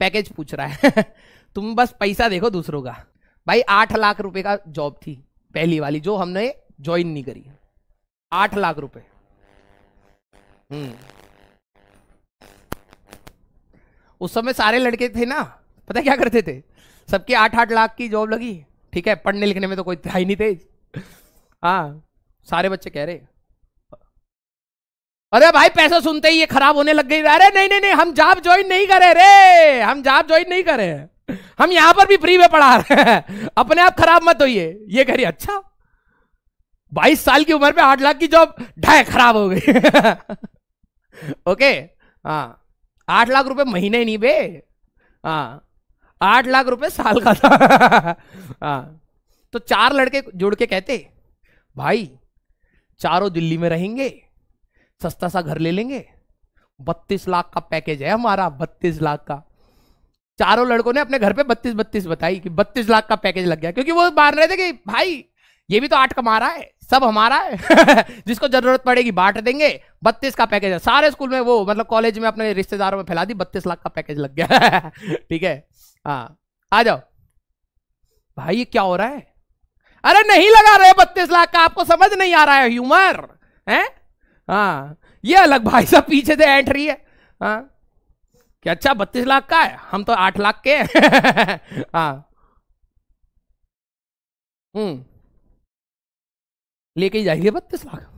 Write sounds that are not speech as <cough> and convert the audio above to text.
Package पूछ रहा है <laughs> तुम बस पैसा देखो दूसरों का भाई आठ लाख रुपए का जॉब थी पहली वाली जो हमने ज्वाइन नहीं करी आठ लाख रुपए हम्म। उस समय सारे लड़के थे ना पता क्या करते थे सबके आठ आठ लाख की जॉब लगी ठीक है पढ़ने लिखने में तो कोई था ही नहीं थे हाँ सारे बच्चे कह रहे अरे भाई पैसा सुनते ही ये खराब होने लग गई अरे नहीं नहीं नहीं हम जॉब ज्वाइन नहीं करे रे हम जॉब ज्वाइन नहीं करे हम यहां पर भी फ्री में पढ़ा रहे हैं अपने आप खराब मत होइए ये कह रही अच्छा बाईस साल की उम्र में आठ लाख की जॉब ढाई खराब हो गई ओके <laughs> हाँ आठ लाख रुपए महीने नहीं बे हाँ आठ लाख रुपए साल का था <laughs> हाँ तो चार लड़के जोड़ के कहते भाई चारों दिल्ली में रहेंगे सस्ता सा घर ले लेंगे बत्तीस लाख का पैकेज है हमारा बत्तीस लाख का चारों लड़कों ने अपने घर पे बत्तीस बत्तीस बताई कि बत्तीस लाख का पैकेज लग गया क्योंकि वो बाहर रहे थे कि भाई ये भी तो आठ कमा रहा है सब हमारा है <laughs> जिसको जरूरत पड़ेगी बांट देंगे बत्तीस का पैकेज है सारे स्कूल में वो मतलब कॉलेज में अपने रिश्तेदारों में फैला दी बत्तीस लाख का पैकेज लग गया <laughs> ठीक है हाँ आ जाओ भाई ये क्या हो रहा है अरे नहीं लगा रहे बत्तीस लाख का आपको समझ नहीं आ रहा है ह्यूमर है हाँ ये अलग भाई साहब पीछे से एंट्री है हाँ कि अच्छा बत्तीस लाख का है हम तो आठ लाख के <laughs> हाँ हम्म लेके जाइए बत्तीस लाख